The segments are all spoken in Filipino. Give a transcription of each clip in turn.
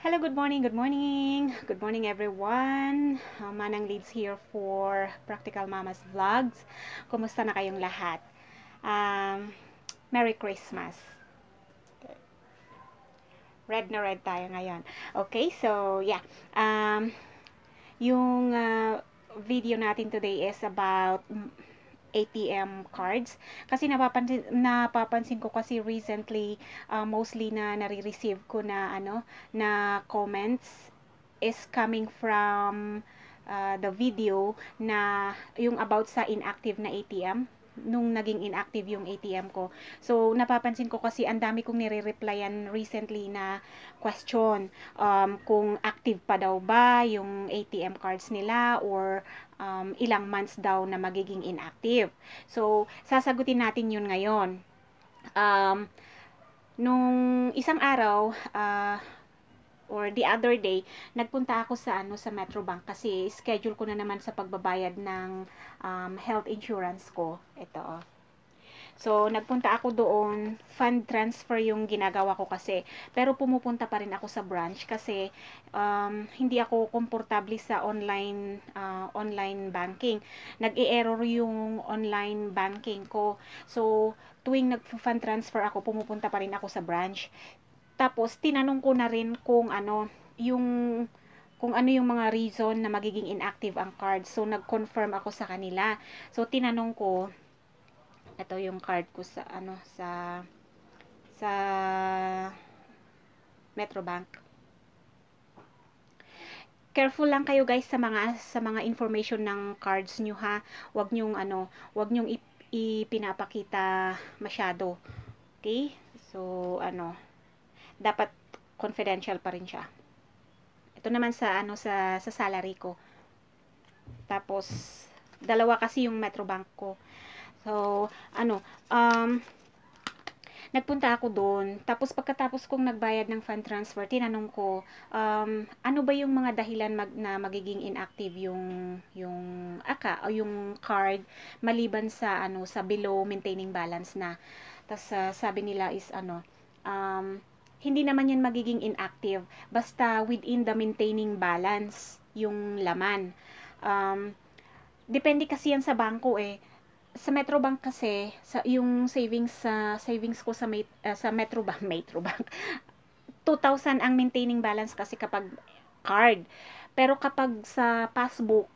Hello, good morning, good morning, good morning everyone. Uh, Manang Leads here for Practical Mamas Vlogs. Kumusta na kayong lahat? Um, Merry Christmas. Red na red tayo ngayon. Okay, so yeah. Um, yung uh, video natin today is about ATM cards. Kasi napapansin, napapansin ko kasi recently, uh, mostly na nare-receive ko na, ano, na comments is coming from uh, the video na yung about sa inactive na ATM nung naging inactive yung ATM ko. So, napapansin ko kasi ang dami kong nire-replyan recently na question um, kung active pa daw ba yung ATM cards nila or um, ilang months daw na magiging inactive. So, sasagutin natin yun ngayon. Um, nung isang araw, uh, or the other day, nagpunta ako sa ano sa Metrobank kasi schedule ko na naman sa pagbabayad ng um, health insurance ko. Ito oh. So, nagpunta ako doon, fund transfer yung ginagawa ko kasi. Pero pumupunta pa rin ako sa branch kasi um, hindi ako komportable sa online uh, online banking. Nag-i-error yung online banking ko. So, tuwing nag-fund transfer ako, pumupunta pa rin ako sa branch. Tapos, tinanong ko na rin kung ano, yung, kung ano yung mga reason na magiging inactive ang card. So, nag-confirm ako sa kanila. So, tinanong ko, ito yung card ko sa, ano, sa, sa, Metrobank. Careful lang kayo guys sa mga sa mga information ng cards niyo ha. Huwag niyo ano, huwag niyo ipinapakita masyado. Okay? So ano, dapat confidential pa rin siya. Ito naman sa ano sa sa salary ko. Tapos dalawa kasi yung Metrobank ko. So, ano, um nagpunta ako doon. Tapos pagkatapos kong nagbayad ng fund transfer, tinanong ko, um, ano ba yung mga dahilan mag, na magiging inactive yung yung aka o yung card maliban sa ano sa below maintaining balance na. Tapos uh, sabi nila is ano, um, hindi naman yan magiging inactive. Basta within the maintaining balance yung laman. Um, depende kasi yan sa bangko eh. Sa Metrobank kasi, sa, yung savings sa uh, savings ko sa, uh, sa Metrobank, Metrobank, 2,000 ang maintaining balance kasi kapag card. Pero kapag sa passbook,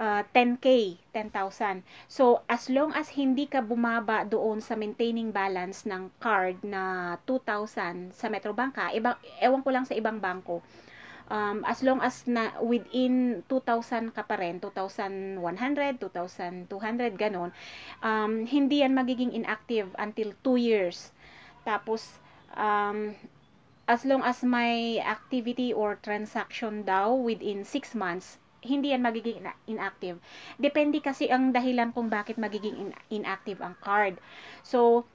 uh, 10K, 10,000. So, as long as hindi ka bumaba doon sa maintaining balance ng card na 2,000 sa Metro Banka, ibang, ewan ko lang sa ibang bangko, um, as long as na within 2,000 ka pa rin, 2,100, 2,200, ganun, um, hindi yan magiging inactive until 2 years. Tapos, um, as long as may activity or transaction daw within 6 months, hindi yan magiging inactive. Depende kasi ang dahilan kung bakit magiging in inactive ang card. So,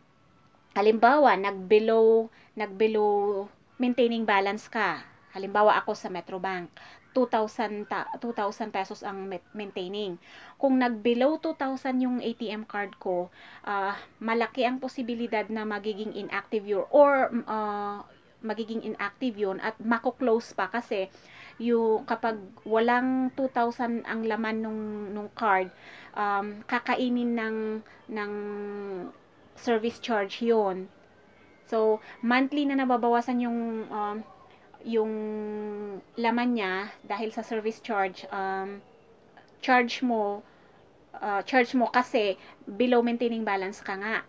halimbawa, nag-below, nag-below maintaining balance ka. Halimbawa, ako sa Metrobank, 2,000, ta- 2,000 pesos ang maintaining. Kung nag-below 2,000 yung ATM card ko, uh, malaki ang posibilidad na magiging inactive yun or uh, magiging inactive yun at mako-close pa kasi yung kapag walang 2,000 ang laman nung, nung card, um, kakainin ng, ng service charge yon So, monthly na nababawasan yung um, yung laman niya dahil sa service charge um, charge mo uh, charge mo kasi below maintaining balance ka nga.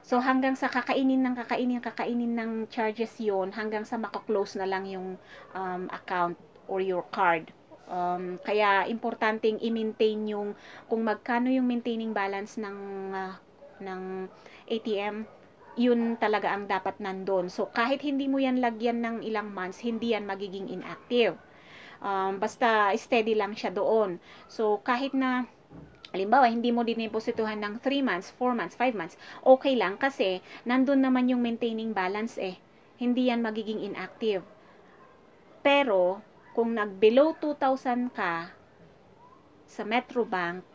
So, hanggang sa kakainin ng kakainin, kakainin ng charges yon hanggang sa maka-close na lang yung um, account or your card. Um, kaya importanteng i-maintain yung kung magkano yung maintaining balance ng uh, ng ATM yun talaga ang dapat nandoon. So, kahit hindi mo yan lagyan ng ilang months, hindi yan magiging inactive. Um, basta steady lang siya doon. So, kahit na, halimbawa, hindi mo dineposituhan ng 3 months, 4 months, 5 months, okay lang kasi nandun naman yung maintaining balance eh. Hindi yan magiging inactive. Pero, kung nag below 2,000 ka sa Metrobank,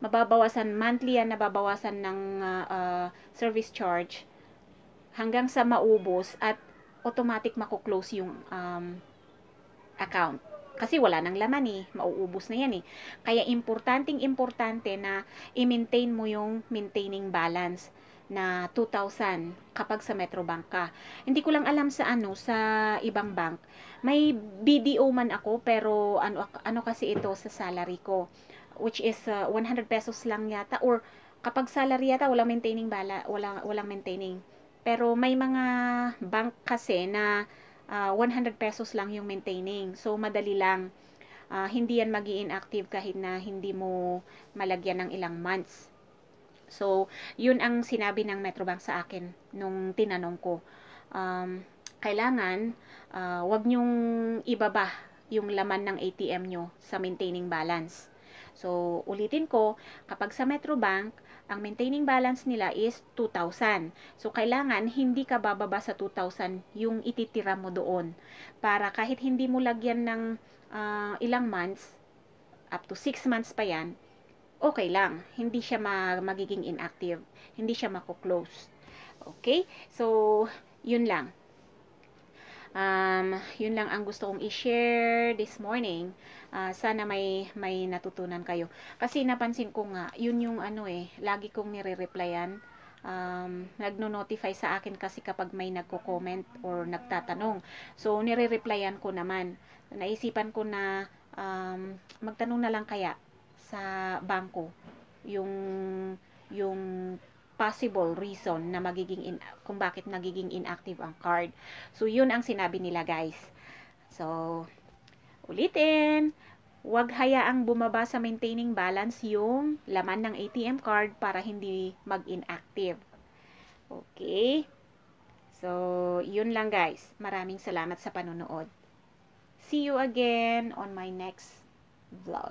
mababawasan monthly yan, nababawasan ng uh, uh, service charge hanggang sa maubos at automatic mako-close yung um, account. Kasi wala nang laman eh, mauubos na yan eh. Kaya importanteng importante na i-maintain mo yung maintaining balance na 2,000 kapag sa Metrobank ka. Hindi ko lang alam sa ano, sa ibang bank. May BDO man ako pero ano, ano kasi ito sa salary ko which is uh, 100 pesos lang yata or kapag salary yata walang maintaining bala, walang walang maintaining. Pero may mga bank kasi na uh, 100 pesos lang yung maintaining. So madali lang. Uh, hindi yan magi inactive kahit na hindi mo malagyan ng ilang months. So, yun ang sinabi ng Metrobank sa akin nung tinanong ko. Um, kailangan, uh, wag nyong ibaba yung laman ng ATM nyo sa maintaining balance. So, ulitin ko, kapag sa Metrobank, ang maintaining balance nila is 2,000. So, kailangan hindi ka bababa sa 2,000 yung ititira mo doon. Para kahit hindi mo lagyan ng uh, ilang months, up to 6 months pa yan, okay lang. Hindi siya mag magiging inactive. Hindi siya mako-close. Okay? So, yun lang. Um, yun lang ang gusto kong i-share this morning. Uh, sana may may natutunan kayo. Kasi napansin ko nga, yun yung ano eh, lagi kong nire-replyan um, nagno-notify sa akin kasi kapag may nagko-comment or nagtatanong. So, nire-replyan ko naman. Naisipan ko na um, magtanong na lang kaya sa bangko yung yung possible reason na magiging in, kung bakit magiging inactive ang card. So yun ang sinabi nila guys. So ulitin, Huwag hayaang bumaba sa maintaining balance yung laman ng ATM card para hindi mag-inactive. Okay? So, yun lang guys. Maraming salamat sa panonood. See you again on my next vlog.